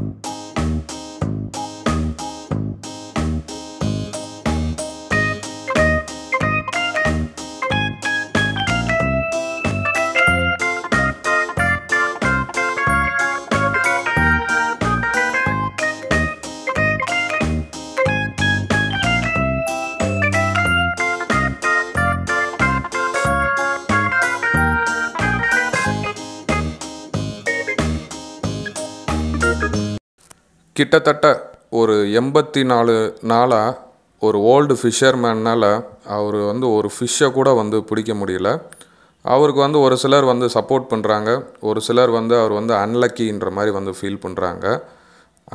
you கிட்டத்தட்ட ஒரு எண்பத்தி நாலு நாளாக ஒரு ஓல்டு ஃபிஷர்மேன்னால் அவர் வந்து ஒரு ஃபிஷ்ஷை கூட வந்து பிடிக்க முடியல அவருக்கு வந்து ஒரு சிலர் வந்து சப்போர்ட் பண்ணுறாங்க ஒரு சிலர் வந்து அவர் வந்து அன்லக்கின்ற மாதிரி வந்து ஃபீல் பண்ணுறாங்க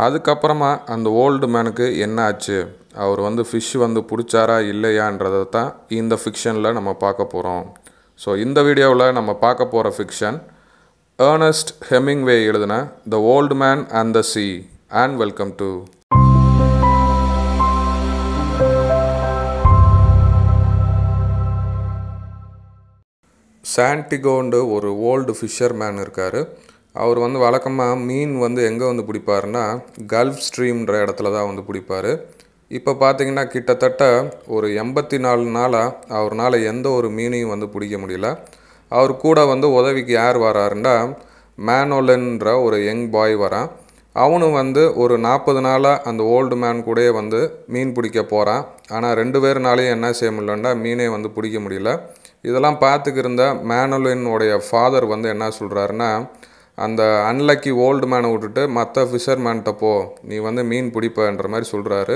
அதுக்கப்புறமா அந்த ஓல்டு மேனுக்கு என்ன ஆச்சு அவர் வந்து ஃபிஷ் வந்து பிடிச்சாரா இல்லையான்றதை தான் இந்த ஃபிக்ஷனில் நம்ம பார்க்க போகிறோம் ஸோ இந்த வீடியோவில் நம்ம பார்க்க போகிற ஃபிக்ஷன் ஏர்னஸ்ட் ஹெமிங்வே எழுதின the old man and the sea and welcome to சாண்டிகோண்டு ஒரு ஓல்டு ஃபிஷர்மேன் இருக்கார் அவர் வந்து வழக்கமாக மீன் வந்து எங்கே வந்து பிடிப்பாருன்னா கல்ஃப் ஸ்ட்ரீம்ன்ற இடத்துல தான் வந்து பிடிப்பார் இப்போ பார்த்தீங்கன்னா கிட்டத்தட்ட ஒரு எண்பத்தி நாலு நாளாக அவர்னால் எந்த ஒரு மீனையும் வந்து பிடிக்க முடியல அவர் கூட வந்து உதவிக்கு யார் வராருன்னா மேனோலன்ற ஒரு யங் பாய் வரான் அவனும் வந்து ஒரு நாற்பது நாளாக அந்த ஓல்டு மேன் கூடயே வந்து மீன் பிடிக்க போகிறான் ஆனால் ரெண்டு பேர்னாலையும் என்ன செய்ய முடியலன்னா மீனே வந்து பிடிக்க முடியல இதெல்லாம் பார்த்துக்கிருந்த மேனலினுடைய ஃபாதர் வந்து என்ன சொல்கிறாருன்னா அந்த அன்லக்கி ஓல்டு மேனை விட்டுட்டு மற்ற ஃபிஷர்மேன்கிட்ட போ நீ வந்து மீன் பிடிப்பன்ற மாதிரி சொல்கிறாரு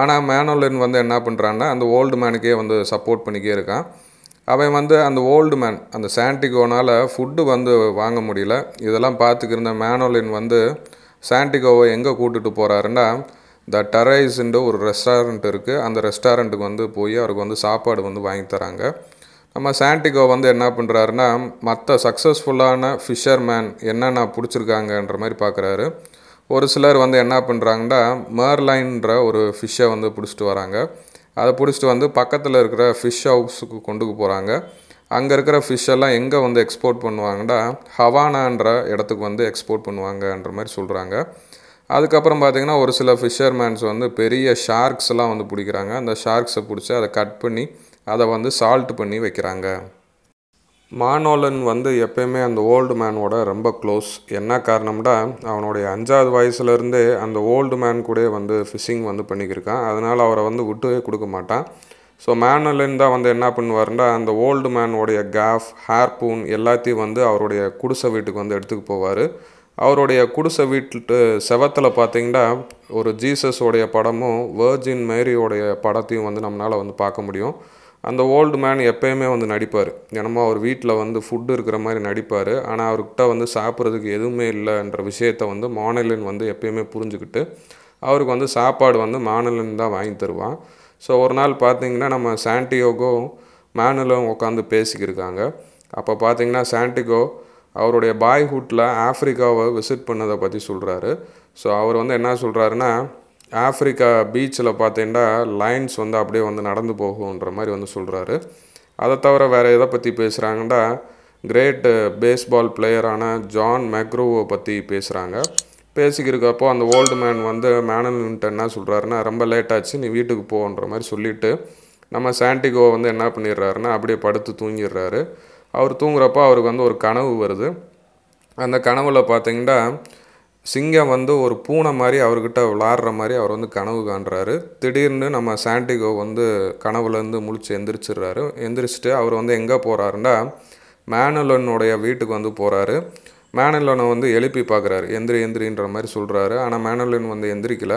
ஆனால் மேனோலின் வந்து என்ன பண்ணுறான்னா அந்த ஓல்டு மேனுக்கே வந்து சப்போர்ட் பண்ணிக்கே இருக்கான் அவன் வந்து அந்த ஓல்டு மேன் அந்த சாண்டிகோனால் ஃபுட்டு வந்து வாங்க முடியல இதெல்லாம் பார்த்துக்கிருந்த மேனோலின் வந்து சாண்டிகோவை எங்கே கூட்டிகிட்டு போகிறாருன்னா த டரைஸ்ன்ற ஒரு ரெஸ்டாரண்ட் இருக்குது அந்த ரெஸ்டாரண்ட்டுக்கு வந்து போய் அவருக்கு வந்து சாப்பாடு வந்து வாங்கி தராங்க நம்ம சாண்டிகோ வந்து என்ன பண்ணுறாருன்னா மற்ற சக்ஸஸ்ஃபுல்லான ஃபிஷர்மேன் என்னென்ன பிடிச்சிருக்காங்கன்ற மாதிரி பார்க்குறாரு ஒரு சிலர் வந்து என்ன பண்ணுறாங்கன்னா மேர்லைன்ற ஒரு ஃபிஷ்ஷை வந்து பிடிச்சிட்டு வராங்க அதை பிடிச்சிட்டு வந்து பக்கத்தில் இருக்கிற ஃபிஷ் ஹவுஸுக்கு கொண்டு போகிறாங்க அங்கே இருக்கிற ஃபிஷ் எல்லாம் எங்கே வந்து எக்ஸ்போர்ட் பண்ணுவாங்கன்னா ஹவானான்ற இடத்துக்கு வந்து எக்ஸ்போர்ட் பண்ணுவாங்கன்ற மாதிரி சொல்கிறாங்க அதுக்கப்புறம் பார்த்திங்கன்னா ஒரு சில ஃபிஷர்மேன்ஸ் வந்து பெரிய ஷார்க்ஸ்லாம் வந்து பிடிக்கிறாங்க அந்த ஷார்க்ஸை பிடிச்சி அதை கட் பண்ணி அதை வந்து சால்ட் பண்ணி வைக்கிறாங்க மானோலன் வந்து எப்பயுமே அந்த ஓல்டு மேனோட ரொம்ப க்ளோஸ் என்ன காரணம்னா அவனுடைய அஞ்சாவது வயசுலேருந்தே அந்த ஓல்டு மேன் கூட வந்து ஃபிஷிங் வந்து பண்ணிக்கிருக்கான் அதனால் அவரை வந்து விட்டுவே கொடுக்க மாட்டான் ஸோ மேனலின் தான் வந்து என்ன பண்ணுவார்னா அந்த ஓல்டு மேனோடைய கேஃப் ஹேர்பூன் எல்லாத்தையும் வந்து அவருடைய குடிசை வீட்டுக்கு வந்து எடுத்துக்கு போவார் அவருடைய குடிசை வீட்டு செவத்தில் பார்த்தீங்கன்னா ஒரு ஜீசஸோடைய படமும் வேர்ஜின் மேரியோடைய படத்தையும் வந்து நம்மளால் வந்து பார்க்க முடியும் அந்த ஓல்டு மேன் எப்போயுமே வந்து நடிப்பார் என்னமோ அவர் வீட்டில் வந்து ஃபுட்டு இருக்கிற மாதிரி நடிப்பார் ஆனால் அவர்கிட்ட வந்து சாப்பிட்றதுக்கு எதுவுமே இல்லைன்ற விஷயத்த வந்து மானலின் வந்து எப்பயுமே புரிஞ்சுக்கிட்டு அவருக்கு வந்து சாப்பாடு வந்து மானலின் தான் வாங்கி தருவான் ஸோ ஒரு நாள் பார்த்திங்கன்னா நம்ம சாண்டியோகோ மேனலும் உட்காந்து பேசிக்கிருக்காங்க அப்போ பார்த்தீங்கன்னா சாண்டிகோ அவருடைய பாய்ஹுட்டில் ஆஃப்ரிக்காவை விசிட் பண்ணதை பற்றி சொல்கிறாரு ஸோ அவர் வந்து என்ன சொல்கிறாருன்னா ஆஃப்ரிக்கா பீச்சில் பார்த்தீங்கன்னா லைன்ஸ் வந்து அப்படியே வந்து நடந்து போகுன்ற மாதிரி வந்து சொல்கிறாரு அதை தவிர வேறு எதை பற்றி பேசுகிறாங்கன்னா கிரேட்டு பேஸ்பால் பிளேயரான ஜான் மேக்ரோவை பற்றி பேசுகிறாங்க பேசிக்கிருக்கப்போ அந்த ஓல்டு மேன் வந்து மேனன்ட்ட என்ன சொல்கிறாருன்னா ரொம்ப லேட் ஆச்சு நீ வீட்டுக்கு போன்ற மாதிரி சொல்லிவிட்டு நம்ம சாண்டிகோ வந்து என்ன பண்ணிடுறாருன்னா அப்படியே படுத்து தூங்கிடுறாரு அவர் தூங்குறப்போ அவருக்கு வந்து ஒரு கனவு வருது அந்த கனவில் பார்த்தீங்கன்னா சிங்கம் வந்து ஒரு பூனை மாதிரி அவர்கிட்ட விளாடுற மாதிரி அவர் வந்து கனவு காண்றாரு திடீர்னு நம்ம சாண்டிகோ வந்து கனவுலேருந்து முழிச்சு எந்திரிச்சிடுறாரு எந்திரிச்சிட்டு அவர் வந்து எங்கே போகிறாருன்னா மேனலனுடைய வீட்டுக்கு வந்து போகிறாரு மேனலோனை வந்து எழுப்பி பார்க்குறாரு எந்திரி எந்திரின்ற மாதிரி சொல்கிறாரு ஆனால் மேனலோன் வந்து எந்திரிக்கல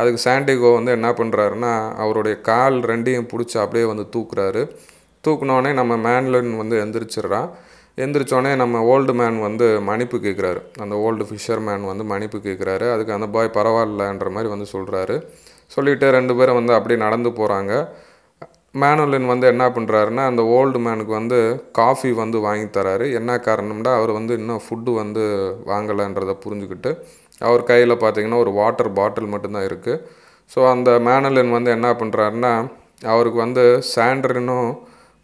அதுக்கு சாண்டிகோ வந்து என்ன பண்ணுறாருன்னா அவருடைய கால் ரெண்டையும் பிடிச்சி அப்படியே வந்து தூக்குறாரு தூக்குனோடனே நம்ம மேன்லன் வந்து எந்திரிச்சிடுறான் எந்திரிச்சோடனே நம்ம ஓல்டு மேன் வந்து மன்னிப்பு கேட்குறாரு அந்த ஓல்டு ஃபிஷர் மேன் வந்து மன்னிப்பு கேட்குறாரு அதுக்கு அந்த பாய் பரவாயில்லன்ற மாதிரி வந்து சொல்கிறாரு சொல்லிவிட்டு ரெண்டு பேரும் வந்து அப்படியே நடந்து போகிறாங்க மேனோலின் வந்து என்ன பண்ணுறாருன்னா அந்த ஓல்டு மேனுக்கு வந்து காஃபி வந்து வாங்கி தராரு என்ன காரணம்னா அவர் வந்து இன்னும் ஃபுட்டு வந்து வாங்கலைன்றதை புரிஞ்சுக்கிட்டு அவர் கையில் பார்த்தீங்கன்னா ஒரு வாட்டர் பாட்டில் மட்டும்தான் இருக்குது ஸோ அந்த மேனலின் வந்து என்ன பண்ணுறாருன்னா அவருக்கு வந்து சாண்ட்ரினும்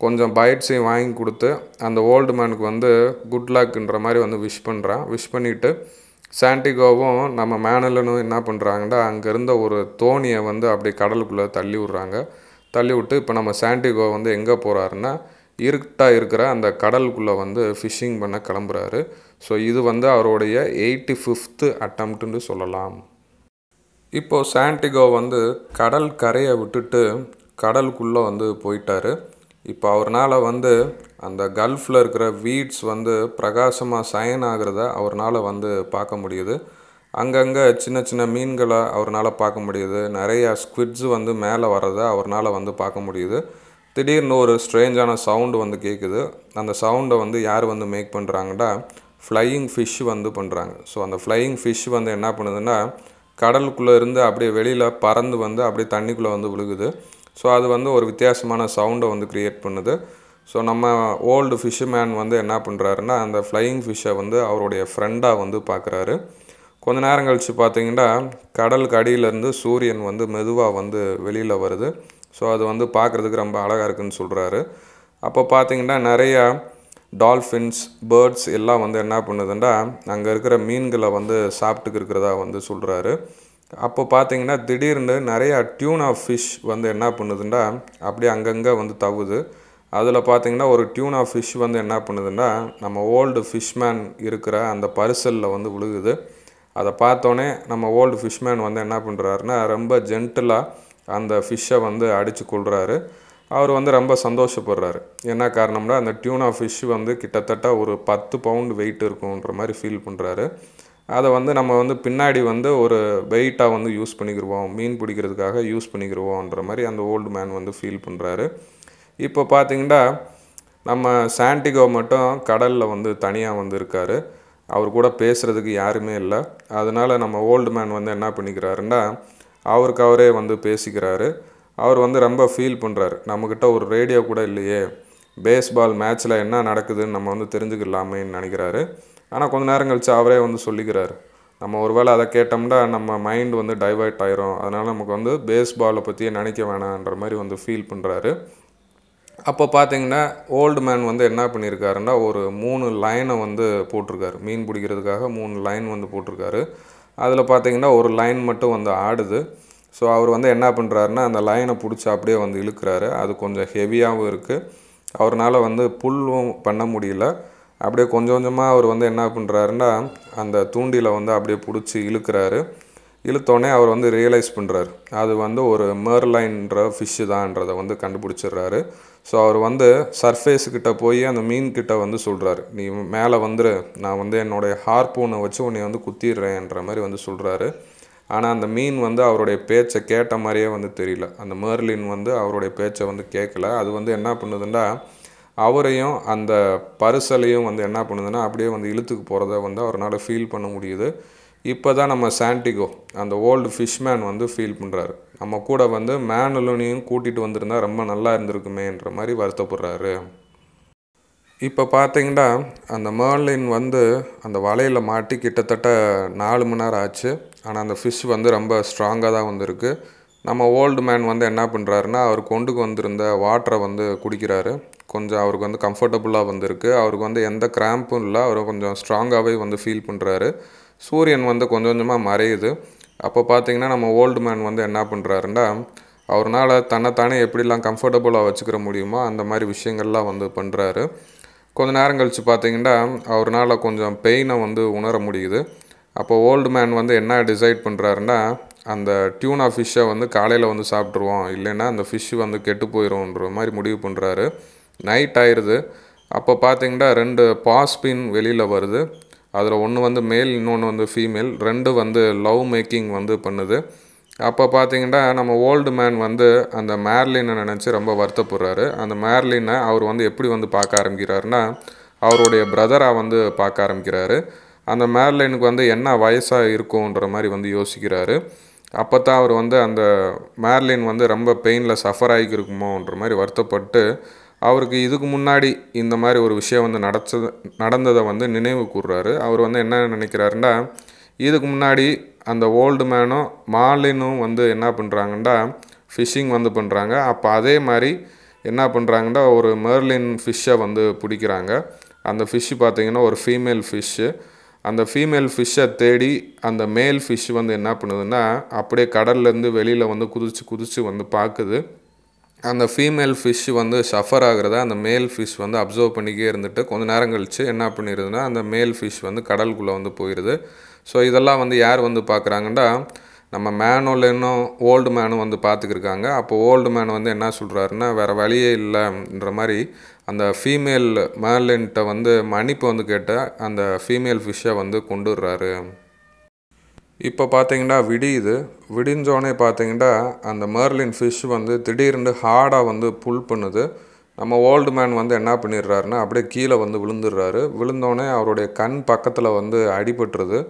கொஞ்சம் பைட்ஸையும் வாங்கி கொடுத்து அந்த ஓல்டு மேனுக்கு வந்து குட் லக்குன்ற மாதிரி வந்து விஷ் பண்ணுறான் விஷ் பண்ணிவிட்டு சாண்டிகோவும் நம்ம மேனலனும் என்ன பண்ணுறாங்கன்னா அங்கே இருந்த ஒரு தோணியை வந்து அப்படியே கடலுக்குள்ளே தள்ளி விட்றாங்க தள்ளி விட்டு இப்போ நம்ம சாண்டிகோ வந்து எங்கே போகிறாருன்னா இருட்டாக இருக்கிற அந்த கடலுக்குள்ளே வந்து ஃபிஷ்ஷிங் பண்ண கிளம்புறாரு ஸோ இது வந்து அவருடைய எயிட்டி ஃபிஃப்த்து அட்டம்ப்ட்டுன்னு சொல்லலாம் இப்போது சாண்டிகோ வந்து கடல் கரையை விட்டுட்டு கடலுக்குள்ளே வந்து போயிட்டார் இப்போ அவர்னால் வந்து அந்த கல்ஃபில் இருக்கிற வீட்ஸ் வந்து பிரகாசமாக சயன் ஆகிறத அவர்னால் வந்து பார்க்க முடியுது அங்கங்கே சின்ன சின்ன மீன்களை அவரால் பார்க்க முடியுது நிறையா ஸ்குவிட்ஸு வந்து மேலே வர்றதை அவர்னால் வந்து பார்க்க முடியுது திடீர்னு ஒரு ஸ்ட்ரேஞ்சான சவுண்டு வந்து கேட்குது அந்த சவுண்டை வந்து யார் வந்து மேக் பண்ணுறாங்கன்னா ஃப்ளையிங் ஃபிஷ் வந்து பண்ணுறாங்க ஸோ அந்த ஃப்ளையிங் ஃபிஷ் வந்து என்ன பண்ணுதுன்னா கடலுக்குள்ளே இருந்து அப்படியே வெளியில் பறந்து வந்து அப்படியே தண்ணிக்குள்ளே வந்து விழுகுது ஸோ அது வந்து ஒரு வித்தியாசமான சவுண்டை வந்து க்ரியேட் பண்ணுது ஸோ நம்ம ஓல்டு ஃபிஷ்ஷு மேன் வந்து என்ன பண்ணுறாருன்னா அந்த ஃப்ளையிங் ஃபிஷ்ஷை வந்து அவருடைய ஃப்ரெண்டாக வந்து பார்க்குறாரு கொஞ்ச நேரம் கழித்து பார்த்தீங்கன்னா கடலுக்கு அடியிலேருந்து சூரியன் வந்து மெதுவாக வந்து வெளியில் வருது ஸோ அது வந்து பார்க்குறதுக்கு ரொம்ப அழகாக இருக்குன்னு சொல்கிறாரு அப்போ பார்த்தீங்கன்னா நிறையா டால்ஃபின்ஸ் பேர்ட்ஸ் எல்லாம் வந்து என்ன பண்ணுதுன்னா அங்கே இருக்கிற மீன்களை வந்து சாப்பிட்டுக்கு இருக்கிறதா வந்து சொல்கிறாரு அப்போ பார்த்தீங்கன்னா திடீர்னு நிறையா ஆஃப் ஃபிஷ் வந்து என்ன பண்ணுதுன்னா அப்படியே அங்கங்கே வந்து தவுது அதில் பார்த்தீங்கன்னா ஒரு டியூனா ஃபிஷ் வந்து என்ன பண்ணுதுன்னா நம்ம ஓல்டு ஃபிஷ்மேன் இருக்கிற அந்த பரிசலில் வந்து விழுகுது அதை பார்த்தோன்னே நம்ம ஓல்டு ஃபிஷ்மேன் வந்து என்ன பண்ணுறாருன்னா ரொம்ப ஜென்டிலாக அந்த ஃபிஷ்ஷை வந்து அடித்து கொள்கிறாரு அவர் வந்து ரொம்ப சந்தோஷப்படுறாரு என்ன காரணம்னா அந்த டியூனா ஃபிஷ் வந்து கிட்டத்தட்ட ஒரு பத்து பவுண்டு வெயிட் இருக்குன்ற மாதிரி ஃபீல் பண்ணுறாரு அதை வந்து நம்ம வந்து பின்னாடி வந்து ஒரு வெயிட்டாக வந்து யூஸ் பண்ணிக்கிடுவோம் மீன் பிடிக்கிறதுக்காக யூஸ் பண்ணிக்கிடுவோன்ற மாதிரி அந்த ஓல்டு மேன் வந்து ஃபீல் பண்ணுறாரு இப்போ பார்த்திங்கன்னா நம்ம சாண்டிகோ மட்டும் கடலில் வந்து தனியாக வந்து இருக்கார் அவர் கூட பேசுகிறதுக்கு யாருமே இல்லை அதனால் நம்ம ஓல்டு மேன் வந்து என்ன பண்ணிக்கிறாருன்னா அவருக்கு அவரே வந்து பேசிக்கிறாரு அவர் வந்து ரொம்ப ஃபீல் பண்ணுறாரு நம்மக்கிட்ட ஒரு ரேடியோ கூட இல்லையே பேஸ்பால் மேட்ச்சில் என்ன நடக்குதுன்னு நம்ம வந்து தெரிஞ்சுக்கலாமேன்னு நினைக்கிறாரு ஆனால் கொஞ்ச நேரம் கழிச்சு அவரே வந்து சொல்லிக்கிறாரு நம்ம ஒரு வேளை அதை கேட்டோம்னா நம்ம மைண்ட் வந்து டைவர்ட் ஆயிரும் அதனால் நமக்கு வந்து பேஸ்பாலை பற்றியே நினைக்க வேணான்ற மாதிரி வந்து ஃபீல் பண்ணுறாரு அப்போ பார்த்தீங்கன்னா ஓல்டு மேன் வந்து என்ன பண்ணியிருக்காருன்னா ஒரு மூணு லைனை வந்து போட்டிருக்காரு மீன் பிடிக்கிறதுக்காக மூணு லைன் வந்து போட்டிருக்காரு அதில் பார்த்தீங்கன்னா ஒரு லைன் மட்டும் வந்து ஆடுது ஸோ அவர் வந்து என்ன பண்ணுறாருன்னா அந்த லைனை பிடிச்சி அப்படியே வந்து இழுக்கிறாரு அது கொஞ்சம் ஹெவியாகவும் இருக்குது அவரால் வந்து புல்லும் பண்ண முடியல அப்படியே கொஞ்சம் கொஞ்சமாக அவர் வந்து என்ன பண்ணுறாருன்னா அந்த தூண்டியில் வந்து அப்படியே பிடிச்சி இழுக்கிறாரு இழுத்தோடனே அவர் வந்து ரியலைஸ் பண்ணுறாரு அது வந்து ஒரு மெர்லைன்ற ஃபிஷ்ஷு தான்றதை வந்து கண்டுபிடிச்சிடுறாரு ஸோ அவர் வந்து சர்ஃபேஸுக்கிட்ட போய் அந்த மீன்கிட்ட வந்து சொல்கிறாரு நீ மேலே வந்துரு நான் வந்து என்னுடைய ஹார்பூனை வச்சு உன்னை வந்து குத்திடுறேன்ற மாதிரி வந்து சொல்கிறாரு ஆனால் அந்த மீன் வந்து அவருடைய பேச்சை கேட்ட மாதிரியே வந்து தெரியல அந்த மேர்லின் வந்து அவருடைய பேச்சை வந்து கேட்கல அது வந்து என்ன பண்ணுதுன்னா அவரையும் அந்த பரிசலையும் வந்து என்ன பண்ணுதுன்னா அப்படியே வந்து இழுத்துக்கு போகிறத வந்து அவரால் ஃபீல் பண்ண முடியுது இப்போ தான் நம்ம சாண்டிகோ அந்த ஓல்டு ஃபிஷ்மேன் வந்து ஃபீல் பண்ணுறாரு நம்ம கூட வந்து மேனலுனையும் கூட்டிகிட்டு வந்திருந்தால் ரொம்ப நல்லா இருந்திருக்குமேன்ற மாதிரி வருத்தப்படுறாரு இப்போ பார்த்தீங்கன்னா அந்த மேர்லின் வந்து அந்த வலையில் மாட்டி கிட்டத்தட்ட நாலு மணி நேரம் ஆச்சு ஆனால் அந்த ஃபிஷ் வந்து ரொம்ப ஸ்ட்ராங்காக தான் வந்திருக்கு நம்ம ஓல்டு மேன் வந்து என்ன பண்ணுறாருன்னா அவர் கொண்டு வந்திருந்த வாட்டரை வந்து குடிக்கிறாரு கொஞ்சம் அவருக்கு வந்து கம்ஃபர்டபுளாக வந்திருக்கு அவருக்கு வந்து எந்த கிராம்பும் இல்லை அவர் கொஞ்சம் ஸ்ட்ராங்காகவே வந்து ஃபீல் பண்ணுறாரு சூரியன் வந்து கொஞ்சம் கொஞ்சமாக மறையுது அப்போ பார்த்திங்கன்னா நம்ம ஓல்டு மேன் வந்து என்ன பண்ணுறாருன்னா அவரால் தன்னைத்தானே எப்படிலாம் கம்ஃபர்டபுளாக வச்சுக்கிற முடியுமோ அந்த மாதிரி விஷயங்கள்லாம் வந்து பண்ணுறாரு கொஞ்ச நேரம் கழித்து பார்த்திங்கன்னா அவரால் கொஞ்சம் பெயினை வந்து உணர முடியுது அப்போ ஓல்டு மேன் வந்து என்ன டிசைட் பண்ணுறாருன்னா அந்த டியூனா ஃபிஷ்ஷை வந்து காலையில் வந்து சாப்பிட்ருவோம் இல்லைன்னா அந்த ஃபிஷ்ஷு வந்து கெட்டு போயிடும்ன்ற மாதிரி முடிவு பண்ணுறாரு நைட் ஆயிடுது அப்போ பார்த்திங்கன்னா ரெண்டு பாஸ்பின் வெளியில் வருது அதில் ஒன்று வந்து மேல் இன்னொன்று வந்து ஃபீமேல் ரெண்டு வந்து லவ் மேக்கிங் வந்து பண்ணுது அப்போ பார்த்தீங்கன்னா நம்ம ஓல்டு மேன் வந்து அந்த மேர்லினை நினச்சி ரொம்ப வருத்தப்படுறாரு அந்த மேர்லினை அவர் வந்து எப்படி வந்து பார்க்க ஆரம்பிக்கிறாருன்னா அவருடைய பிரதராக வந்து பார்க்க ஆரம்பிக்கிறாரு அந்த மேர்லைனுக்கு வந்து என்ன வயசாக இருக்கும்ன்ற மாதிரி வந்து யோசிக்கிறாரு அப்போ தான் அவர் வந்து அந்த மேர்லின் வந்து ரொம்ப பெயினில் சஃபர் ஆகிருக்குமோன்ற மாதிரி வருத்தப்பட்டு அவருக்கு இதுக்கு முன்னாடி இந்த மாதிரி ஒரு விஷயம் வந்து நடச்சது நடந்ததை வந்து நினைவு கூர்றாரு அவர் வந்து என்ன நினைக்கிறாருன்னா இதுக்கு முன்னாடி அந்த ஓல்டு மேனும் மாலினும் வந்து என்ன பண்ணுறாங்கன்னா ஃபிஷ்ஷிங் வந்து பண்ணுறாங்க அப்போ அதே மாதிரி என்ன பண்ணுறாங்கன்னா ஒரு மேர்லின் ஃபிஷ்ஷை வந்து பிடிக்கிறாங்க அந்த ஃபிஷ்ஷு பார்த்திங்கன்னா ஒரு ஃபீமேல் ஃபிஷ்ஷு அந்த ஃபீமேல் ஃபிஷ்ஷை தேடி அந்த மேல் ஃபிஷ் வந்து என்ன பண்ணுதுன்னா அப்படியே கடல்லேருந்து வெளியில் வந்து குதிச்சு குதிச்சு வந்து பார்க்குது அந்த ஃபீமேல் ஃபிஷ் வந்து சஃபர் ஆகிறத அந்த மேல் ஃபிஷ் வந்து அப்சர்வ் பண்ணிக்கே இருந்துட்டு கொஞ்ச நேரம் கழித்து என்ன பண்ணிடுதுன்னா அந்த மேல் ஃபிஷ் வந்து கடலுக்குள்ளே வந்து போயிடுது ஸோ இதெல்லாம் வந்து யார் வந்து பார்க்குறாங்கன்னா நம்ம மேனோல இன்னும் ஓல்டு மேனும் வந்து பார்த்துக்கிருக்காங்க அப்போ ஓல்டு மேன் வந்து என்ன சொல்கிறாருன்னா வேறு வழியே இல்லைன்ற மாதிரி அந்த ஃபீமேல் மேலின்ட்ட வந்து மன்னிப்பு வந்து கேட்ட அந்த ஃபீமேல் ஃபிஷ்ஷை வந்து கொண்டுடுறாரு இப்போ பார்த்தீங்கன்னா விடியுது விடிஞ்சோடனே பார்த்தீங்கன்னா அந்த மேர்லின் ஃபிஷ் வந்து திடீர்னு ஹார்டாக வந்து புல் பண்ணுது நம்ம ஓல்டு மேன் வந்து என்ன பண்ணிடுறாருன்னா அப்படியே கீழே வந்து விழுந்துடுறாரு விழுந்தோடனே அவருடைய கண் பக்கத்தில் வந்து அடிபட்டுருது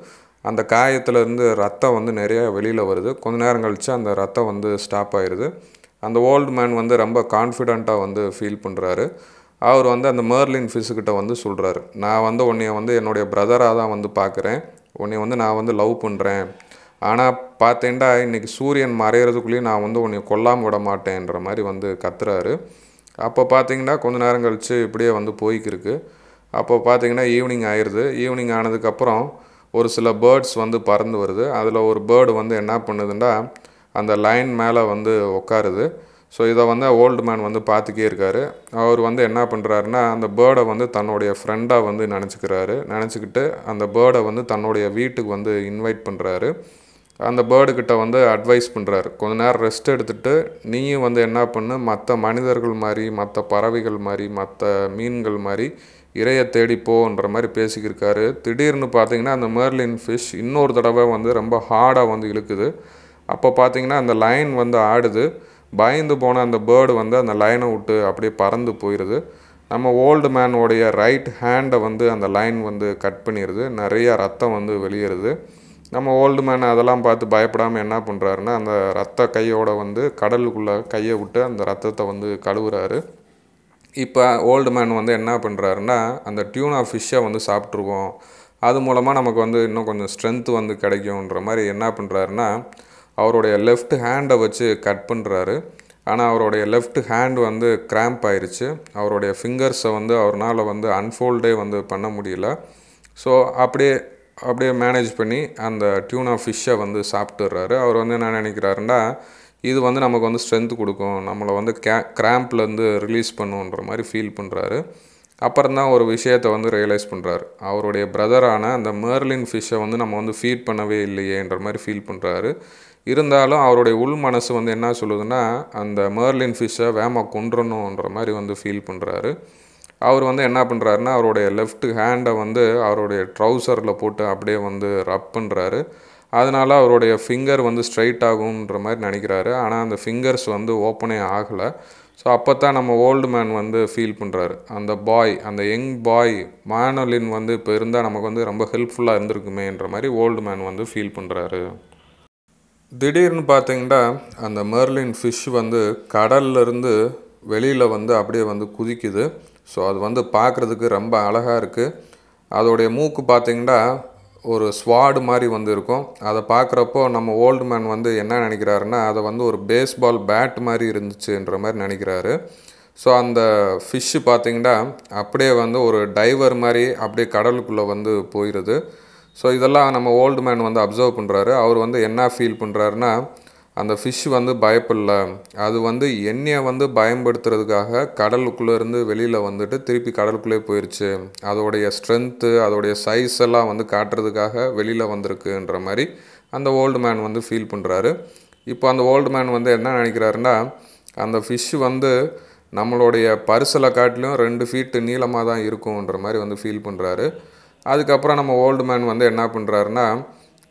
அந்த காயத்துலேருந்து ரத்தம் வந்து நிறையா வெளியில் வருது கொஞ்ச நேரம் கழித்து அந்த ரத்தம் வந்து ஸ்டாப் ஆயிடுது அந்த ஓல்டு மேன் வந்து ரொம்ப கான்ஃபிடண்ட்டாக வந்து ஃபீல் பண்ணுறாரு அவர் வந்து அந்த மேர்லின் ஃபிஸுக்கிட்ட வந்து சொல்கிறாரு நான் வந்து உன்னைய வந்து என்னுடைய பிரதராக தான் வந்து பார்க்குறேன் உன்னை வந்து நான் வந்து லவ் பண்ணுறேன் ஆனால் பார்த்தேன்டா இன்றைக்கி சூரியன் மறையிறதுக்குள்ளேயும் நான் வந்து உன்னை கொல்லாமல் விட மாட்டேன்ற மாதிரி வந்து கத்துறாரு அப்போ பார்த்தீங்கன்னா கொஞ்ச நேரம் கழித்து இப்படியே வந்து போய்க்கிருக்கு அப்போ பார்த்தீங்கன்னா ஈவினிங் ஆயிடுது ஈவினிங் ஆனதுக்கப்புறம் ஒரு சில பேர்ட்ஸ் வந்து பறந்து வருது அதில் ஒரு பேர்டு வந்து என்ன பண்ணுதுன்னா அந்த லைன் மேலே வந்து உட்காருது ஸோ இதை வந்து ஓல்டு மேன் வந்து பார்த்துக்கே இருக்கார் அவர் வந்து என்ன பண்ணுறாருன்னா அந்த பேர்டை வந்து தன்னுடைய ஃப்ரெண்டாக வந்து நினச்சிக்கிறாரு நினச்சிக்கிட்டு அந்த பேர்டை வந்து தன்னுடைய வீட்டுக்கு வந்து இன்வைட் பண்ணுறாரு அந்த பேர்டுக்கிட்ட வந்து அட்வைஸ் பண்ணுறாரு கொஞ்ச நேரம் ரெஸ்ட் எடுத்துகிட்டு நீயும் வந்து என்ன பண்ணு மற்ற மனிதர்கள் மாதிரி மற்ற பறவைகள் மாதிரி மற்ற மீன்கள் மாதிரி இறையை தேடிப்போன்ற மாதிரி பேசிக்கிருக்காரு திடீர்னு பார்த்தீங்கன்னா அந்த மேர்லின் ஃபிஷ் இன்னொரு தடவை வந்து ரொம்ப ஹார்டாக வந்து இழுக்குது அப்போ பார்த்தீங்கன்னா அந்த லைன் வந்து ஆடுது பயந்து போன அந்த பேர்டு வந்து அந்த லைனை விட்டு அப்படியே பறந்து போயிடுது நம்ம ஓல்டு மேனோடைய ரைட் ஹேண்டை வந்து அந்த லைன் வந்து கட் பண்ணிடுது நிறைய ரத்தம் வந்து வெளியேறுது நம்ம ஓல்டு மேன் அதெல்லாம் பார்த்து பயப்படாமல் என்ன பண்ணுறாருன்னா அந்த ரத்த கையோட வந்து கடலுக்குள்ளே கையை விட்டு அந்த ரத்தத்தை வந்து கழுவுறாரு இப்போ ஓல்டு மேன் வந்து என்ன பண்ணுறாருன்னா அந்த டியூனா ஃபிஷ்ஷை வந்து சாப்பிட்ருவோம் அது மூலமாக நமக்கு வந்து இன்னும் கொஞ்சம் ஸ்ட்ரென்த்து வந்து கிடைக்கும்ன்ற மாதிரி என்ன பண்ணுறாருன்னா அவருடைய லெஃப்ட் ஹேண்டை வச்சு கட் பண்ணுறாரு ஆனால் அவருடைய லெஃப்ட் ஹேண்ட் வந்து கிராம்ப் ஆயிடுச்சு அவருடைய ஃபிங்கர்ஸை வந்து அவரால் வந்து அன்ஃபோல்டே வந்து பண்ண முடியல ஸோ அப்படியே அப்படியே மேனேஜ் பண்ணி அந்த டியூனா ஃபிஷ்ஷை வந்து சாப்பிட்டுடுறாரு அவர் வந்து என்ன நினைக்கிறாருன்னா இது வந்து நமக்கு வந்து ஸ்ட்ரென்த் கொடுக்கும் நம்மளை வந்து கே கிராம்ப்லேருந்து ரிலீஸ் பண்ணுன்ற மாதிரி ஃபீல் பண்ணுறாரு அப்புறம் தான் ஒரு விஷயத்தை வந்து ரியலைஸ் பண்ணுறாரு அவருடைய பிரதரான அந்த மேர்லின் ஃபிஷ்ஷை வந்து நம்ம வந்து ஃபீட் பண்ணவே இல்லையேன்ற மாதிரி ஃபீல் பண்ணுறாரு இருந்தாலும் அவருடைய உள் மனசு வந்து என்ன சொல்லுதுன்னா அந்த மேர்லின் ஃபிஷ்ஷை வேமாக கொன்றணுன்ற மாதிரி வந்து ஃபீல் பண்ணுறாரு அவர் வந்து என்ன பண்ணுறாருன்னா அவருடைய லெஃப்ட் ஹேண்டை வந்து அவருடைய ட்ரௌசரில் போட்டு அப்படியே வந்து ரப் பண்ணுறாரு அதனால் அவருடைய ஃபிங்கர் வந்து ஸ்ட்ரைட் ஆகுன்ற மாதிரி நினைக்கிறாரு ஆனால் அந்த ஃபிங்கர்ஸ் வந்து ஓப்பனே ஆகலை ஸோ அப்போ தான் நம்ம ஓல்டு மேன் வந்து ஃபீல் பண்ணுறாரு அந்த பாய் அந்த யங் பாய் மேனோலின் வந்து இப்போ இருந்தால் நமக்கு வந்து ரொம்ப ஹெல்ப்ஃபுல்லாக இருந்திருக்குமேன்ற மாதிரி ஓல்டு மேன் வந்து ஃபீல் பண்ணுறாரு திடீர்னு பார்த்தீங்கன்னா அந்த மெர்லின் ஃபிஷ் வந்து கடல்லேருந்து வெளியில் வந்து அப்படியே வந்து குதிக்குது ஸோ அது வந்து பார்க்குறதுக்கு ரொம்ப அழகாக இருக்குது அதோடைய மூக்கு பார்த்திங்கன்னா ஒரு ஸ்வாடு மாதிரி வந்து இருக்கும் அதை பார்க்குறப்போ நம்ம ஓல்டு மேன் வந்து என்ன நினைக்கிறாருன்னா அதை வந்து ஒரு பேஸ்பால் பேட் மாதிரி இருந்துச்சுன்ற மாதிரி நினைக்கிறாரு ஸோ அந்த ஃபிஷ்ஷு பார்த்திங்கன்னா அப்படியே வந்து ஒரு டைவர் மாதிரி அப்படியே கடலுக்குள்ளே வந்து போயிடுது ஸோ இதெல்லாம் நம்ம ஓல்டு மேன் வந்து அப்சர்வ் பண்ணுறாரு அவர் வந்து என்ன ஃபீல் பண்ணுறாருன்னா அந்த ஃபிஷ் வந்து பயப்படல அது வந்து எண்ணெயை வந்து பயன்படுத்துறதுக்காக கடலுக்குள்ளே இருந்து வெளியில் வந்துட்டு திருப்பி கடலுக்குள்ளே போயிடுச்சு அதோடைய ஸ்ட்ரென்த்து அதோடைய சைஸ் எல்லாம் வந்து காட்டுறதுக்காக வெளியில் வந்திருக்குன்ற மாதிரி அந்த ஓல்டு மேன் வந்து ஃபீல் பண்ணுறாரு இப்போ அந்த ஓல்டு மேன் வந்து என்ன நினைக்கிறாருன்னா அந்த ஃபிஷ் வந்து நம்மளுடைய பரிசலை காட்டிலும் ரெண்டு ஃபீட்டு நீளமாக தான் இருக்கும்ன்ற மாதிரி வந்து ஃபீல் பண்ணுறாரு அதுக்கப்புறம் நம்ம ஓல்டு மேன் வந்து என்ன பண்ணுறாருன்னா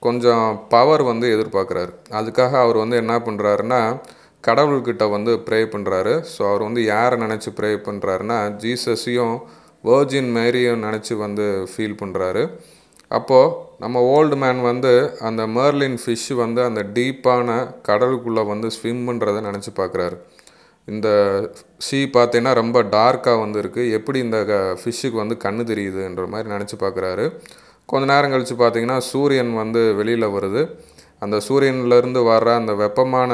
கொஞ்சம் பவர் வந்து எதிர்பார்க்குறாரு அதுக்காக அவர் வந்து என்ன பண்ணுறாருன்னா கடவுள்கிட்ட வந்து ப்ரே பண்ணுறாரு ஸோ அவர் வந்து யாரை நினச்சி ப்ரே பண்ணுறாருன்னா ஜீசஸையும் வேர்ஜின் மேரியும் நினச்சி வந்து ஃபீல் பண்ணுறாரு அப்போது நம்ம ஓல்டு மேன் வந்து அந்த மேர்லின் ஃபிஷ் வந்து அந்த டீப்பான கடலுக்குள்ளே வந்து ஸ்விம் பண்ணுறதை நினச்சி பார்க்குறாரு இந்த சி பார்த்தீங்கன்னா ரொம்ப டார்க்காக வந்துருக்கு எப்படி இந்த ஃபிஷ்ஷுக்கு வந்து கண்ணு தெரியுதுன்ற மாதிரி நினச்சி பார்க்குறாரு கொஞ்ச நேரம் கழித்து பார்த்திங்கன்னா சூரியன் வந்து வெளியில் வருது அந்த சூரியன்லேருந்து வர்ற அந்த வெப்பமான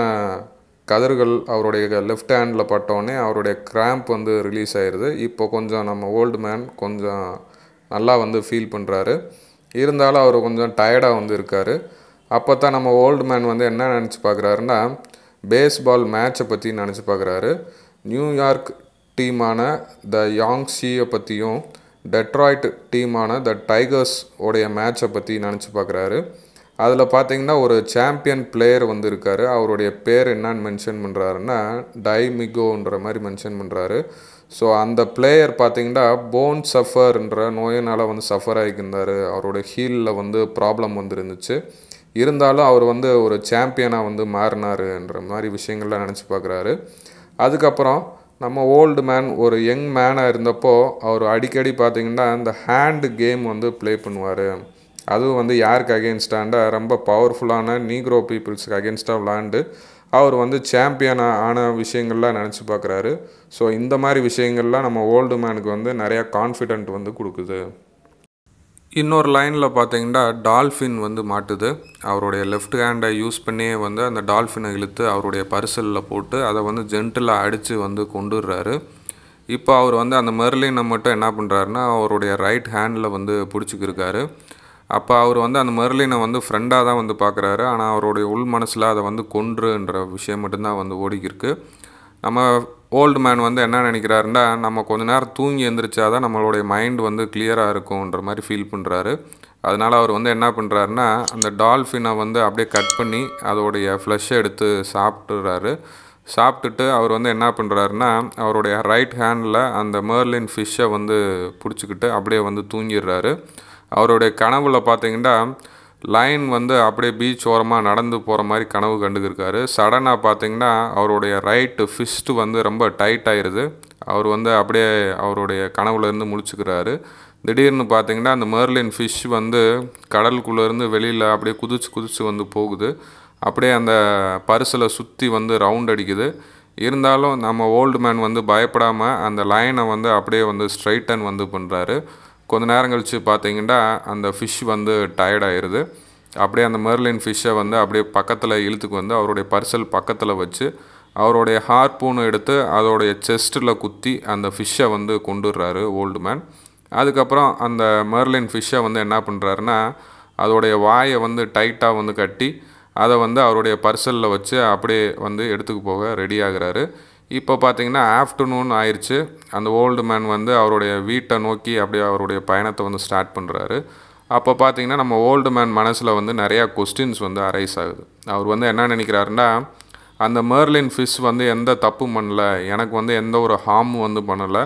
கதிர்கள் அவருடைய லெஃப்ட் ஹேண்டில் பட்டோடனே அவருடைய கிராம்ப் வந்து ரிலீஸ் ஆயிடுது இப்போ கொஞ்சம் நம்ம ஓல்டு மேன் கொஞ்சம் நல்லா வந்து ஃபீல் பண்ணுறாரு இருந்தாலும் அவர் கொஞ்சம் டயர்டாக வந்து இருக்கார் அப்போ தான் நம்ம ஓல்டு மேன் வந்து என்ன நினச்சி பார்க்குறாருன்னா பேஸ்பால் மேட்சை பற்றி நினச்சி பார்க்குறாரு நியூயார்க் டீமான த யாங்ஷியை பற்றியும் டெட்ராய்ட் டீமான த டைகர்ஸ் உடைய மேட்சை பற்றி நினச்சி பார்க்குறாரு அதில் பார்த்தீங்கன்னா ஒரு சாம்பியன் பிளேயர் வந்து அவருடைய பேர் என்னன்னு மென்ஷன் பண்ணுறாருன்னா டைமிகோன்ற மாதிரி மென்ஷன் பண்ணுறாரு ஸோ அந்த பிளேயர் பார்த்தீங்கன்னா போன் சஃபர்ன்ற நோயினால் வந்து சஃபர் ஆகிக்கிருந்தார் அவரோட ஹீலில் வந்து ப்ராப்ளம் வந்துருந்துச்சு இருந்தாலும் அவர் வந்து ஒரு சாம்பியனாக வந்து மாறினாருன்ற மாதிரி விஷயங்கள்லாம் நினச்சி பார்க்குறாரு அதுக்கப்புறம் நம்ம ஓல்டு மேன் ஒரு யங் மேனாக இருந்தப்போ அவர் அடிக்கடி பார்த்திங்கன்னா இந்த ஹேண்டு கேம் வந்து ப்ளே பண்ணுவார் அதுவும் வந்து யாருக்கு அகேன்ஸ்டாண்டாக ரொம்ப பவர்ஃபுல்லான நீக்ரோ பீப்புள்ஸுக்கு அகேன்ஸ்டாக விளாண்டு அவர் வந்து சாம்பியனாக ஆன விஷயங்கள்லாம் நினச்சி பார்க்குறாரு ஸோ இந்த மாதிரி விஷயங்கள்லாம் நம்ம ஓல்டு மேனுக்கு வந்து நிறையா கான்ஃபிடென்ட் வந்து கொடுக்குது இன்னொரு லைனில் பார்த்தீங்கன்னா டால்ஃபின் வந்து மாட்டுது அவருடைய லெஃப்ட் ஹேண்டை யூஸ் பண்ணியே வந்து அந்த டால்ஃபினை இழுத்து அவருடைய பரிசலில் போட்டு அதை வந்து ஜென்டிலாக அடித்து வந்து கொண்டுடுறாரு இப்போ அவர் வந்து அந்த மெர்லினை மட்டும் என்ன பண்ணுறாருன்னா அவருடைய ரைட் ஹேண்டில் வந்து பிடிச்சிக்கிருக்காரு அப்போ அவர் வந்து அந்த மெர்லினை வந்து ஃப்ரெண்டாக தான் வந்து பார்க்குறாரு ஆனால் அவருடைய உள் மனசில் அதை வந்து கொன்றுன்ற விஷயம் மட்டும்தான் வந்து ஓடிக்கிருக்கு நம்ம ஓல்டு மேன் வந்து என்ன நினைக்கிறாருன்னா நம்ம கொஞ்ச நேரம் தூங்கி எழுந்திரிச்சா தான் நம்மளுடைய மைண்ட் வந்து கிளியராக இருக்கும்ன்ற மாதிரி ஃபீல் பண்ணுறாரு அதனால் அவர் வந்து என்ன பண்ணுறாருன்னா அந்த டால்ஃபினை வந்து அப்படியே கட் பண்ணி அதோடைய ஃப்ளஷை எடுத்து சாப்பிட்றாரு சாப்பிட்டுட்டு அவர் வந்து என்ன பண்ணுறாருன்னா அவருடைய ரைட் ஹேண்டில் அந்த மேர்லின் ஃபிஷ்ஷை வந்து பிடிச்சிக்கிட்டு அப்படியே வந்து தூங்கிடுறாரு அவருடைய கனவுல பார்த்தீங்கன்னா லைன் வந்து அப்படியே பீச் ஓரமாக நடந்து போகிற மாதிரி கனவு கண்டுக்கிருக்காரு சடனாக பார்த்தீங்கன்னா அவருடைய ரைட்டு ஃபிஸ்ட்டு வந்து ரொம்ப டைட் ஆயிடுது அவர் வந்து அப்படியே அவருடைய கனவுலேருந்து முழிச்சுக்கிறாரு திடீர்னு பார்த்தீங்கன்னா அந்த மேர்லின் ஃபிஷ் வந்து கடலுக்குள்ளேருந்து வெளியில் அப்படியே குதிச்சு குதிச்சு வந்து போகுது அப்படியே அந்த பரிசில் சுற்றி வந்து ரவுண்ட் அடிக்குது இருந்தாலும் நம்ம ஓல்டு மேன் வந்து பயப்படாமல் அந்த லைனை வந்து அப்படியே வந்து ஸ்ட்ரைட்டன் வந்து பண்ணுறாரு கொஞ்ச நேரம் கழித்து பார்த்தீங்கன்னா அந்த ஃபிஷ் வந்து டயர்டாயிருது அப்படியே அந்த மெர்லின் ஃபிஷ்ஷை வந்து அப்படியே பக்கத்தில் இழுத்துக்கு வந்து அவருடைய பர்சல் பக்கத்தில் வச்சு அவருடைய ஹார்பூனை எடுத்து அதோடைய செஸ்ட்டில் குத்தி அந்த ஃபிஷ்ஷை வந்து கொண்டுடுறாரு ஓல்டு மேன் அதுக்கப்புறம் அந்த மெர்லின் ஃபிஷ்ஷை வந்து என்ன பண்ணுறாருன்னா அதோடைய வாயை வந்து டைட்டாக வந்து கட்டி அதை வந்து அவருடைய பர்சலில் வச்சு அப்படியே வந்து எடுத்துக்கு போக ரெடி ஆகுறாரு இப்போ பார்த்திங்கன்னா ஆஃப்டர்நூன் ஆயிடுச்சு அந்த ஓல்டு மேன் வந்து அவருடைய வீட்டை நோக்கி அப்படியே அவருடைய பயணத்தை வந்து ஸ்டார்ட் பண்ணுறாரு அப்போ பார்த்தீங்கன்னா நம்ம ஓல்டு மேன் மனசில் வந்து நிறையா கொஸ்டின்ஸ் வந்து அரைஸ் ஆகுது அவர் வந்து என்ன நினைக்கிறாருன்னா அந்த மேர்லின் ஃபிஷ் வந்து எந்த தப்பும் பண்ணல எனக்கு வந்து எந்த ஒரு ஹார்மும் வந்து பண்ணலை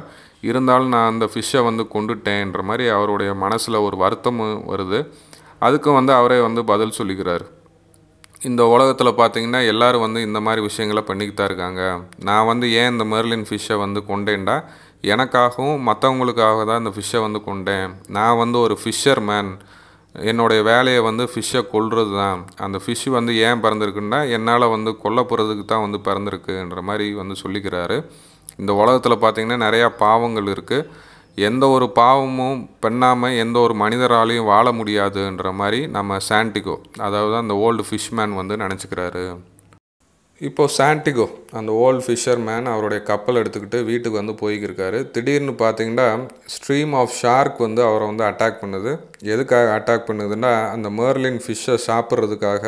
இருந்தாலும் நான் அந்த ஃபிஷ்ஷை வந்து கொண்டுட்டேன்ற மாதிரி அவருடைய மனசில் ஒரு வருத்தமும் வருது அதுக்கும் வந்து அவரே வந்து பதில் சொல்லிக்கிறார் இந்த உலகத்தில் பார்த்திங்கன்னா எல்லோரும் வந்து இந்த மாதிரி விஷயங்களை பண்ணிக்கிட்டு தான் இருக்காங்க நான் வந்து ஏன் இந்த மெர்லின் ஃபிஷ்ஷை வந்து கொண்டேன்டா எனக்காகவும் மற்றவங்களுக்காக தான் இந்த ஃபிஷ்ஷை வந்து கொண்டேன் நான் வந்து ஒரு ஃபிஷ்ஷர் மேன் என்னுடைய வேலையை வந்து ஃபிஷ்ஷை கொள்வது தான் அந்த ஃபிஷ் வந்து ஏன் பிறந்திருக்குன்னா என்னால் வந்து கொல்ல போகிறதுக்கு தான் வந்து பிறந்திருக்குன்ற மாதிரி வந்து சொல்லிக்கிறாரு இந்த உலகத்தில் பார்த்திங்கன்னா நிறையா பாவங்கள் இருக்குது எந்த ஒரு பாவமும் பெண்ணாமல் எந்த ஒரு மனிதராலையும் வாழ முடியாதுன்ற மாதிரி நம்ம சாண்டிகோ அதாவது அந்த ஓல்டு ஃபிஷ்மேன் வந்து நினச்சிக்கிறாரு இப்போது சாண்டிகோ அந்த ஓல்டு ஃபிஷர்மேன் அவருடைய கப்பல் எடுத்துக்கிட்டு வீட்டுக்கு வந்து போய்க்கிருக்காரு திடீர்னு பார்த்தீங்கன்னா ஸ்ட்ரீம் ஆஃப் ஷார்க் வந்து அவரை வந்து அட்டாக் பண்ணுது எதுக்காக அட்டாக் பண்ணுதுன்னா அந்த மேர்லின் ஃபிஷ்ஷை சாப்பிட்றதுக்காக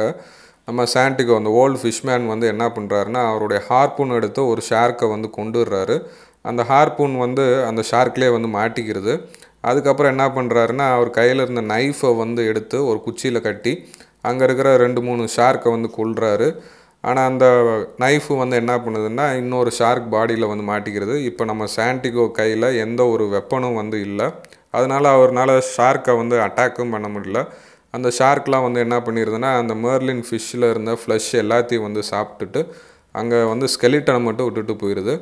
நம்ம சாண்டிகோ அந்த ஓல்டு ஃபிஷ்மேன் வந்து என்ன பண்ணுறாருன்னா அவருடைய ஹார்பூன் எடுத்து ஒரு ஷார்க்கை வந்து கொண்டுடுறாரு அந்த ஹார்பூன் வந்து அந்த ஷார்க்லேயே வந்து மாட்டிக்கிறது அதுக்கப்புறம் என்ன பண்ணுறாருன்னா அவர் கையில் இருந்த நைஃபை வந்து எடுத்து ஒரு குச்சியில் கட்டி அங்கே இருக்கிற ரெண்டு மூணு ஷார்க்கை வந்து கொள்கிறாரு ஆனால் அந்த நைஃபு வந்து என்ன பண்ணுதுன்னா இன்னொரு ஷார்க் பாடியில் வந்து மாட்டிக்கிறது இப்போ நம்ம சாண்டிகோ கையில் எந்த ஒரு வெப்பனும் வந்து இல்லை அதனால் அவரால் ஷார்க்கை வந்து அட்டாக்கும் பண்ண முடியல அந்த ஷார்க்லாம் வந்து என்ன பண்ணிடுதுன்னா அந்த மேர்லின் ஃபிஷ்ஷில் இருந்த ஃப்ளஷ் எல்லாத்தையும் வந்து சாப்பிட்டுட்டு அங்கே வந்து ஸ்கெலிட்டனை மட்டும் விட்டுட்டு போயிடுது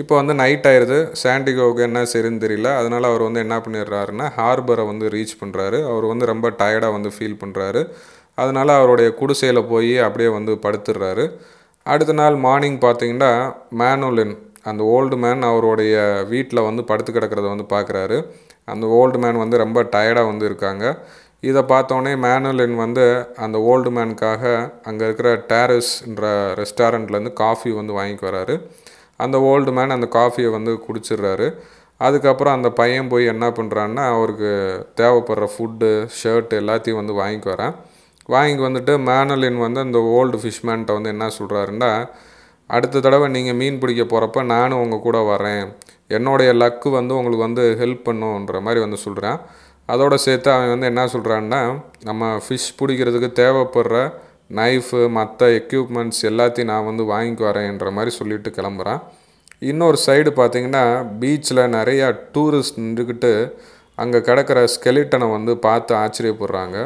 இப்போ வந்து நைட் ஆயிடுது சாண்டிகோவுக்கு என்ன செய்யுதுன்னு தெரியல அதனால் அவர் வந்து என்ன பண்ணிடுறாருன்னா ஹார்பரை வந்து ரீச் பண்ணுறாரு அவர் வந்து ரொம்ப டயர்டாக வந்து ஃபீல் பண்ணுறாரு அதனால் அவருடைய குடிசையில் போய் அப்படியே வந்து படுத்துடுறாரு அடுத்த நாள் மார்னிங் பார்த்தீங்கன்னா மேனோலின் அந்த ஓல்டு மேன் அவருடைய வீட்டில் வந்து படுத்து கிடக்கிறத வந்து பார்க்குறாரு அந்த ஓல்டு மேன் வந்து ரொம்ப டயர்டாக வந்து இருக்காங்க இதை பார்த்தோன்னே மேனலின் வந்து அந்த ஓல்டு மேனுக்காக அங்கே இருக்கிற டேரஸ்ன்ற ரெஸ்டாரண்ட்லேருந்து காஃபி வந்து வாங்கிக்கு வராரு அந்த ஓல்டு மேன் அந்த காஃபியை வந்து குடிச்சிடுறாரு அதுக்கப்புறம் அந்த பையன் போய் என்ன பண்ணுறான்னா அவருக்கு தேவைப்படுற ஃபுட்டு ஷர்ட் எல்லாத்தையும் வந்து வாங்கிக்கு வரேன் வாங்கி வந்துட்டு மேனலின் வந்து அந்த ஓல்டு ஃபிஷ்மேன்ட்ட வந்து என்ன சொல்கிறாருன்னா அடுத்த தடவை நீங்கள் மீன் பிடிக்க போகிறப்ப நானும் உங்கள் கூட வரேன் என்னுடைய லக்கு வந்து உங்களுக்கு வந்து ஹெல்ப் பண்ணுன்ற மாதிரி வந்து சொல்கிறேன் அதோடு சேர்த்து அவன் வந்து என்ன சொல்கிறான்னா நம்ம ஃபிஷ் பிடிக்கிறதுக்கு தேவைப்படுற நைஃபு மற்ற எக்யூப்மெண்ட்ஸ் எல்லாத்தையும் நான் வந்து வாங்கிக்கு வரேன்ற மாதிரி சொல்லிட்டு கிளம்புறான் இன்னொரு சைடு பார்த்திங்கன்னா பீச்சில் நிறையா டூரிஸ்ட் நின்றுக்கிட்டு அங்கே கிடக்கிற ஸ்கெலிட்டனை வந்து பார்த்து ஆச்சரியப்படுறாங்க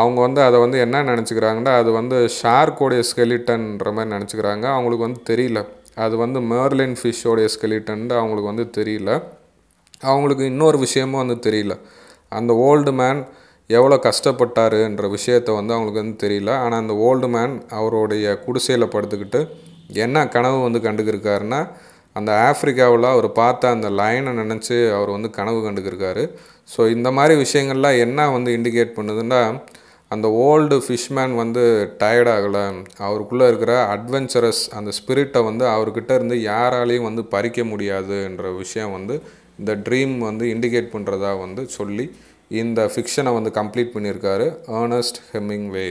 அவங்க வந்து அதை வந்து என்ன நினச்சிக்கிறாங்கன்னா அது வந்து ஷார்க்கோடைய ஸ்கெலிட்டன்ற மாதிரி நினச்சிக்கிறாங்க அவங்களுக்கு வந்து தெரியல அது வந்து மேர்லின் ஃபிஷ்ஷோடைய ஸ்கெலிட்டன் அவங்களுக்கு வந்து தெரியல அவங்களுக்கு இன்னொரு விஷயமும் வந்து தெரியல அந்த ஓல்டு மேன் எவ்வளோ கஷ்டப்பட்டாருன்ற விஷயத்த வந்து அவங்களுக்கு வந்து தெரியல ஆனால் அந்த ஓல்டு மேன் அவருடைய குடிசையில் படுத்துக்கிட்டு என்ன கனவு வந்து கண்டுக்கிருக்காருன்னா அந்த ஆஃப்ரிக்காவில் அவர் பார்த்த அந்த லைனை நினச்சி அவர் வந்து கனவு கண்டுக்கிருக்காரு ஸோ இந்த மாதிரி விஷயங்கள்லாம் என்ன வந்து இண்டிகேட் பண்ணுதுன்னா அந்த ஓல்டு ஃபிஷ்மேன் வந்து டயர்டாகலை அவருக்குள்ளே இருக்கிற அட்வென்ச்சரஸ் அந்த ஸ்பிரிட்டை வந்து அவர்கிட்ட இருந்து யாராலையும் வந்து பறிக்க முடியாதுன்ற விஷயம் வந்து இந்த ட்ரீம் வந்து இண்டிகேட் பண்ணுறதா வந்து சொல்லி இந்த ஃபிக்ஷனை வந்து கம்ப்ளீட் பண்ணியிருக்காரு ஏர்னஸ்ட் ஹெம்மிங்வே